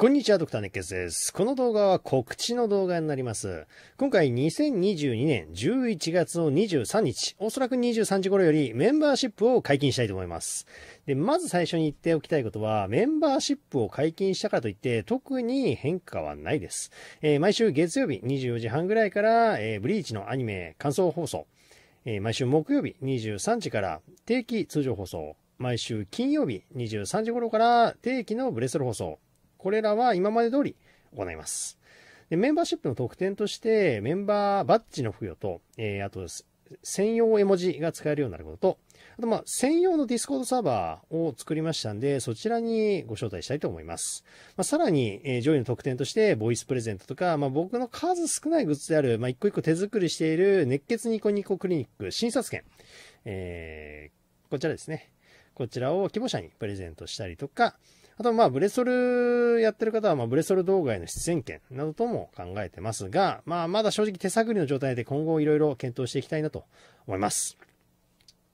こんにちは、ドクターネッケスです。この動画は告知の動画になります。今回2022年11月の23日、おそらく23時頃よりメンバーシップを解禁したいと思います。で、まず最初に言っておきたいことは、メンバーシップを解禁したからといって、特に変化はないです。えー、毎週月曜日24時半ぐらいから、えー、ブリーチのアニメ感想放送、えー、毎週木曜日23時から定期通常放送、毎週金曜日23時頃から定期のブレストル放送、これらは今まで通り行います。でメンバーシップの特典として、メンバーバッジの付与と、えー、あと、専用絵文字が使えるようになることと、あと、まあ、専用のディスコードサーバーを作りましたんで、そちらにご招待したいと思います。まあ、さらに、えー、上位の特典として、ボイスプレゼントとか、まあ、僕の数少ないグッズである、まあ、一個一個手作りしている、熱血ニコニコクリニック診察券、えー、こちらですね。こちらを希望者にプレゼントしたりとか、あと、まあ、ブレソルやってる方は、まあ、ブレソル動画への出演権などとも考えてますが、まあ、まだ正直手探りの状態で今後いろいろ検討していきたいなと思います。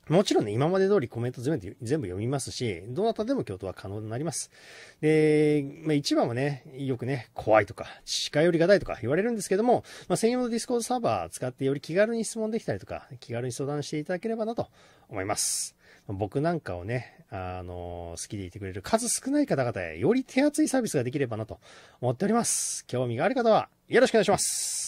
もちろんね、今まで通りコメント全部全部読みますし、どなたでも共闘は可能になります。で、まあ一番はね、よくね、怖いとか、近寄りがたいとか言われるんですけども、まあ専用のディスコードサーバー使ってより気軽に質問できたりとか、気軽に相談していただければなと思います。僕なんかをね、あの、好きでいてくれる数少ない方々へより手厚いサービスができればなと思っております。興味がある方はよろしくお願いします。